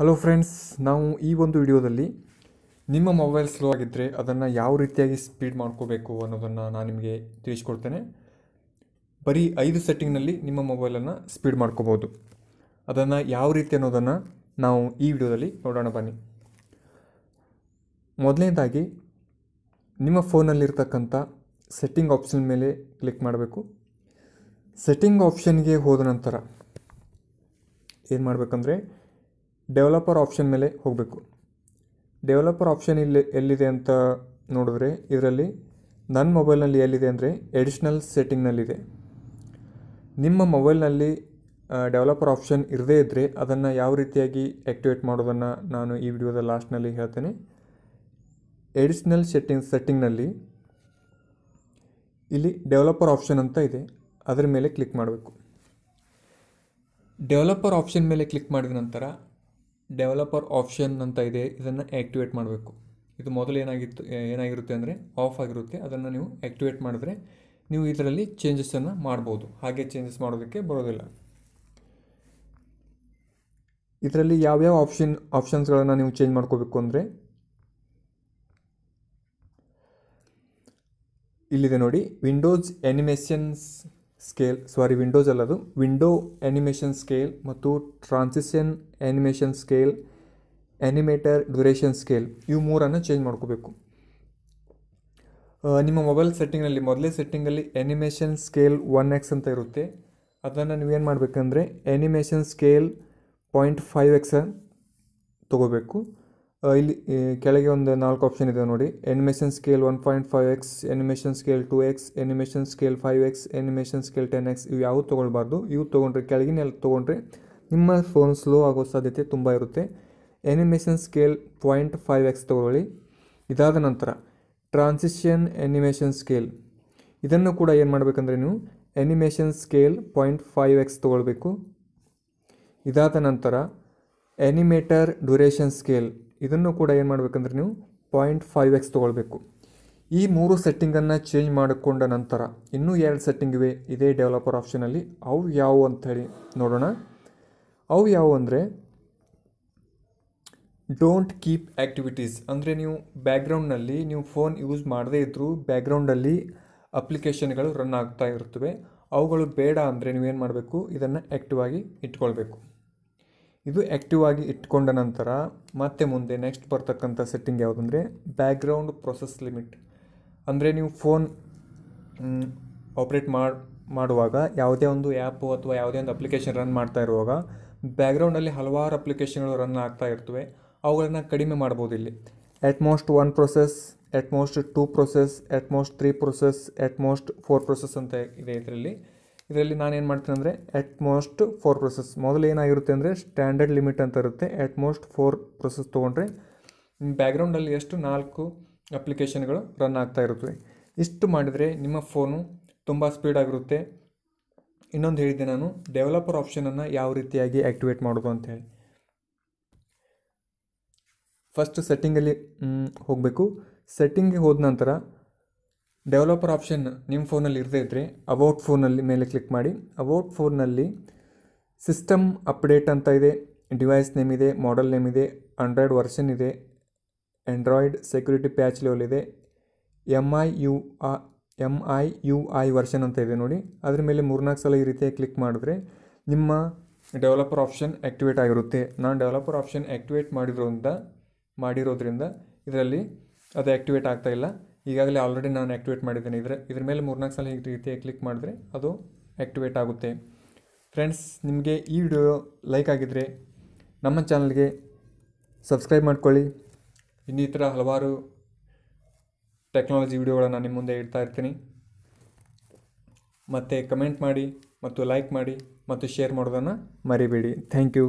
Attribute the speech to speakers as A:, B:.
A: hello friends ನಾವು ಈ ಒಂದು ವಿಡಿಯೋದಲ್ಲಿ ನಿಮ್ಮ ಮೊಬೈಲ್ ಸ್ಲೋ ಆಗಿದ್ದರೆ ಅದನ್ನು ಯಾವ ರೀತಿಯಾಗಿ ಸ್ಪೀಡ್ ಮಾಡ್ಕೋಬೇಕು ಅನ್ನೋದನ್ನು ನಾನು ನಿಮಗೆ ತಿಳಿಸ್ಕೊಡ್ತೇನೆ ಬರೀ ಐದು ಸೆಟ್ಟಿಂಗ್ನಲ್ಲಿ ನಿಮ್ಮ ಮೊಬೈಲನ್ನು ಸ್ಪೀಡ್ ಮಾಡ್ಕೋಬೋದು ಅದನ್ನು ಯಾವ ರೀತಿ ಅನ್ನೋದನ್ನು ನಾವು ಈ ವಿಡಿಯೋದಲ್ಲಿ ನೋಡೋಣ ಬನ್ನಿ ಮೊದಲನೇದಾಗಿ ನಿಮ್ಮ ಫೋನಲ್ಲಿರ್ತಕ್ಕಂಥ ಸೆಟ್ಟಿಂಗ್ ಆಪ್ಷನ್ ಮೇಲೆ ಕ್ಲಿಕ್ ಮಾಡಬೇಕು ಸೆಟ್ಟಿಂಗ್ ಆಪ್ಷನ್ಗೆ ಹೋದ ನಂತರ ಏನು ಮಾಡಬೇಕಂದ್ರೆ ಡೆವಲಪರ್ ಆಪ್ಷನ್ ಮೇಲೆ ಹೋಗಬೇಕು ಡೆವಲಪರ್ ಆಪ್ಷನ್ ಇಲ್ಲಿ ಎಲ್ಲಿದೆ ಅಂತ ನೋಡಿದ್ರೆ ಇದರಲ್ಲಿ ನನ್ನ ಮೊಬೈಲ್ನಲ್ಲಿ ಎಲ್ಲಿದೆ ಅಂದರೆ ಎಡಿಷ್ನಲ್ ಸೆಟ್ಟಿಂಗ್ನಲ್ಲಿದೆ ನಿಮ್ಮ ಮೊಬೈಲ್ನಲ್ಲಿ ಡೆವಲಪರ್ ಆಪ್ಷನ್ ಇರದೇ ಇದ್ದರೆ ಅದನ್ನು ಯಾವ ರೀತಿಯಾಗಿ ಆ್ಯಕ್ಟಿವೇಟ್ ಮಾಡೋದನ್ನು ನಾನು ಈ ವಿಡಿಯೋದ ಲಾಸ್ಟ್ನಲ್ಲಿ ಹೇಳ್ತೇನೆ ಎಡಿಷ್ನಲ್ ಸೆಟ್ಟಿಂಗ್ ಸೆಟ್ಟಿಂಗ್ನಲ್ಲಿ ಇಲ್ಲಿ ಡೆವಲಪರ್ ಆಪ್ಷನ್ ಅಂತ ಇದೆ ಅದರ ಮೇಲೆ ಕ್ಲಿಕ್ ಮಾಡಬೇಕು ಡೆವಲಪರ್ ಆಪ್ಷನ್ ಮೇಲೆ ಕ್ಲಿಕ್ ಮಾಡಿದ ನಂತರ ಡೆವಲಪರ್ ಆಪ್ಷನ್ ಅಂತ ಇದೆ ಇದನ್ನು ಆ್ಯಕ್ಟಿವೇಟ್ ಮಾಡಬೇಕು ಇದು ಮೊದಲು ಏನಾಗಿತ್ತು ಏನಾಗಿರುತ್ತೆ ಅಂದರೆ ಆಫ್ ಆಗಿರುತ್ತೆ ಅದನ್ನು ನೀವು ಆ್ಯಕ್ಟಿವೇಟ್ ಮಾಡಿದ್ರೆ ನೀವು ಇದರಲ್ಲಿ ಚೇಂಜಸನ್ನು ಮಾಡ್ಬೋದು ಹಾಗೆ ಚೇಂಜಸ್ ಮಾಡೋದಕ್ಕೆ ಬರೋದಿಲ್ಲ ಇದರಲ್ಲಿ ಯಾವ್ಯಾವ ಆಪ್ಷನ್ ಆಪ್ಷನ್ಸ್ಗಳನ್ನು ನೀವು ಚೇಂಜ್ ಮಾಡ್ಕೋಬೇಕು ಅಂದರೆ ಇಲ್ಲಿದೆ ನೋಡಿ windows animations scale sorry windows ಅಲ್ಲದು ವಿಂಡೋ ಆ್ಯನಿಮೇಷನ್ ಸ್ಕೇಲ್ ಮತ್ತು transition animation scale animator duration scale ಇವು ಮೂರನ್ನು ಚೇಂಜ್ ಮಾಡ್ಕೋಬೇಕು ನಿಮ್ಮ ಮೊಬೈಲ್ ಸೆಟ್ಟಿಂಗ್ನಲ್ಲಿ ಮೊದಲೇ ಸೆಟ್ಟಿಂಗಲ್ಲಿ ಆ್ಯನಿಮೇಷನ್ ಸ್ಕೇಲ್ ಒನ್ ಎಕ್ಸ್ ಅಂತ ಇರುತ್ತೆ ಅದನ್ನು ನೀವೇನು ಮಾಡಬೇಕಂದ್ರೆ animation scale point five x ತೊಗೋಬೇಕು ಇಲ್ಲಿ ಕೆಳಗೆ ಒಂದು ನಾಲ್ಕು ಆಪ್ಷನ್ ಇದೆ ನೋಡಿ animation scale one point five x animation scale two x animation scale five x animation scale ten x ಇವು ಯಾವುದು ತೊಗೊಳ್ಬಾರ್ದು ಇವು ತೊಗೊಂಡ್ರೆ ಕೆಳಗಿನೆಲ್ಲ ತೊಗೊಂಡ್ರೆ ನಿಮ್ಮ ಫೋನ್ ಸ್ಲೋ ಆಗೋ ಸಾಧ್ಯತೆ ತುಂಬ ಇರುತ್ತೆ animation scale point five x ತೊಗೊಳ್ಳಿ ಇದಾದ ನಂತರ ಟ್ರಾನ್ಸಿಷನ್ ಎನಿಮೇಷನ್ ಸ್ಕೇಲ್ ಇದನ್ನು ಕೂಡ ಏನು ಮಾಡಬೇಕಂದ್ರೆ ನೀವು animation scale point five x ತೊಗೊಳ್ಬೇಕು ಇದಾದ ನಂತರ ಎನಿಮೇಟರ್ ಡ್ಯುರೇಷನ್ ಸ್ಕೇಲ್ ಇದನ್ನು ಕೂಡ ಏನು ಮಾಡಬೇಕಂದ್ರೆ ನೀವು ಪಾಯಿಂಟ್ ಫೈವ್ ಎಕ್ಸ್ ತೊಗೊಳ್ಬೇಕು ಈ ಮೂರು ಸೆಟ್ಟಿಂಗನ್ನು ಚೇಂಜ್ ಮಾಡಿಕೊಂಡ ನಂತರ ಇನ್ನೂ ಎರಡು ಸೆಟ್ಟಿಂಗ್ ಇವೆ ಇದೇ ಡೆವಲಪರ್ ಆಪ್ಷನಲ್ಲಿ ಅವು ಯಾವುವು ಅಂಥೇಳಿ ನೋಡೋಣ ಅವು ಯಾವುವು ಅಂದರೆ ಡೋಂಟ್ ಕೀಪ್ ಆ್ಯಕ್ಟಿವಿಟೀಸ್ ಅಂದರೆ ನೀವು ಬ್ಯಾಕ್ಗ್ರೌಂಡ್ನಲ್ಲಿ ನೀವು ಫೋನ್ ಯೂಸ್ ಮಾಡದೇ ಇದ್ದರೂ ಬ್ಯಾಕ್ಗ್ರೌಂಡಲ್ಲಿ ಅಪ್ಲಿಕೇಶನ್ಗಳು ರನ್ ಆಗ್ತಾ ಇರ್ತವೆ ಅವುಗಳು ಬೇಡ ಅಂದರೆ ನೀವೇನು ಮಾಡಬೇಕು ಇದನ್ನು ಆ್ಯಕ್ಟಿವ್ ಆಗಿ ಇಟ್ಕೊಳ್ಬೇಕು ಇದು ಆ್ಯಕ್ಟಿವ್ ಆಗಿ ಇಟ್ಕೊಂಡ ನಂತರ ಮತ್ತೆ ಮುಂದೆ ನೆಕ್ಸ್ಟ್ ಬರ್ತಕ್ಕಂಥ ಸೆಟ್ಟಿಂಗ್ ಯಾವುದಂದರೆ ಬ್ಯಾಕ್ಗ್ರೌಂಡ್ ಪ್ರೊಸೆಸ್ ಲಿಮಿಟ್ ಅಂದರೆ ನೀವು ಫೋನ್ ಆಪ್ರೇಟ್ ಮಾಡಿ ಮಾಡುವಾಗ ಯಾವುದೇ ಒಂದು ಆ್ಯಪು ಅಥವಾ ಯಾವುದೇ ಒಂದು ಅಪ್ಲಿಕೇಶನ್ ರನ್ ಮಾಡ್ತಾ ಇರುವಾಗ ಬ್ಯಾಕ್ಗ್ರೌಂಡಲ್ಲಿ ಹಲವಾರು ಅಪ್ಲಿಕೇಶನ್ಗಳು ರನ್ ಆಗ್ತಾ ಇರ್ತವೆ ಅವುಗಳನ್ನು ಕಡಿಮೆ ಮಾಡ್ಬೋದು ಇಲ್ಲಿ at most one process at most two process at most three process at most four process ಅಂತ ಇದೆ ಇದರಲ್ಲಿ ಇದರಲ್ಲಿ ನಾನೇನು ಮಾಡ್ತೀನಿ ಅಂದರೆ ಎಟ್ ಮೋಸ್ಟ್ ಫೋರ್ ಪ್ರೊಸೆಸ್ ಮೊದಲು ಏನಾಗಿರುತ್ತೆ ಅಂದರೆ ಸ್ಟ್ಯಾಂಡರ್ಡ್ ಲಿಮಿಟ್ ಅಂತ ಇರುತ್ತೆ ಎಟ್ ಮೋಸ್ಟ್ ಫೋರ್ ಪ್ರೊಸೆಸ್ ತೊಗೊಂಡ್ರೆ ಬ್ಯಾಕ್ಗ್ರೌಂಡಲ್ಲಿ ಎಷ್ಟು ನಾಲ್ಕು ಅಪ್ಲಿಕೇಶನ್ಗಳು ರನ್ ಆಗ್ತಾ ಇರುತ್ತವೆ ಇಷ್ಟು ಮಾಡಿದರೆ ನಿಮ್ಮ ಫೋನು ತುಂಬ ಸ್ಪೀಡಾಗಿರುತ್ತೆ ಇನ್ನೊಂದು ಹೇಳಿದೆ ನಾನು ಡೆವಲಪರ್ ಆಪ್ಷನನ್ನು ಯಾವ ರೀತಿಯಾಗಿ ಆ್ಯಕ್ಟಿವೇಟ್ ಮಾಡೋದು ಹೇಳಿ ಫಸ್ಟ್ ಸೆಟ್ಟಿಂಗಲ್ಲಿ ಹೋಗಬೇಕು ಸೆಟ್ಟಿಂಗ್ಗೆ ಹೋದ ನಂತರ ಡೆವಲಪರ್ ಆಪ್ಷನ್ ನಿಮ್ಮ ಫೋನಲ್ಲಿ ಇರದೇ ಇದ್ದರೆ ಅವೋಟ್ ಫೋನಲ್ಲಿ ಮೇಲೆ ಕ್ಲಿಕ್ ಮಾಡಿ ಅವೋಟ್ ಫೋನಲ್ಲಿ ಸಿಸ್ಟಮ್ ಅಪ್ಡೇಟ್ ಅಂತ ಇದೆ ಡಿವೈಸ್ ನೇಮ್ ಇದೆ ಮಾಡೆಲ್ ನೇಮ್ ಇದೆ ಆಂಡ್ರಾಯ್ಡ್ ವರ್ಷನ್ ಇದೆ ಆ್ಯಂಡ್ರಾಯ್ಡ್ ಸೆಕ್ಯೂರಿಟಿ ಪ್ಯಾಚ್ ಲೆವೆಲ್ ಇದೆ ಎಮ್ ಐ ಯು ಆ M I U I version ಅಂತ ಇದೆ ನೋಡಿ ಅದ್ರ ಮೇಲೆ ಮೂರ್ನಾಲ್ಕು ಸಲ ಈ ರೀತಿಯಾಗಿ ಕ್ಲಿಕ್ ಮಾಡಿದ್ರೆ ನಿಮ್ಮ ಡೆವಲಪರ್ ಆಪ್ಷನ್ ಆ್ಯಕ್ಟಿವೇಟ್ ಆಗಿರುತ್ತೆ ನಾನು ಡೆವಲಪರ್ ಆಪ್ಷನ್ ಆ್ಯಕ್ಟಿವೇಟ್ ಮಾಡಿರೋದ್ರಿಂದ ಮಾಡಿರೋದ್ರಿಂದ ಇದರಲ್ಲಿ ಅದು ಆ್ಯಕ್ಟಿವೇಟ್ ಆಗ್ತಾಯಿಲ್ಲ ಈಗಾಗಲೇ ಆಲ್ರೆಡಿ ನಾನು ಆ್ಯಕ್ಟಿವೇಟ್ ಮಾಡಿದ್ದೀನಿ ಇದ್ರೆ ಇದ್ರ ಮೇಲೆ ಮೂರ್ನಾಲ್ಕು ಸಲ ಈ ರೀತಿಯಾಗಿ ಕ್ಲಿಕ್ ಮಾಡಿದ್ರೆ ಅದು ಆ್ಯಕ್ಟಿವೇಟ್ ಆಗುತ್ತೆ ಫ್ರೆಂಡ್ಸ್ ನಿಮಗೆ ಈ ವಿಡಿಯೋ ಲೈಕ್ ಆಗಿದ್ದರೆ ನಮ್ಮ ಚಾನಲ್ಗೆ ಸಬ್ಸ್ಕ್ರೈಬ್ ಮಾಡ್ಕೊಳ್ಳಿ ಇನ್ನಿತರ ಹಲವಾರು ಟೆಕ್ನಾಲಜಿ ವಿಡಿಯೋಗಳನ್ನು ನಿಮ್ಮ ಮುಂದೆ ಇಡ್ತಾ ಇರ್ತೀನಿ ಮತ್ತು ಕಮೆಂಟ್ ಮಾಡಿ ಮತ್ತು ಲೈಕ್ ಮಾಡಿ ಮತ್ತು ಶೇರ್ ಮಾಡೋದನ್ನು ಮರಿಬೇಡಿ ಥ್ಯಾಂಕ್ ಯು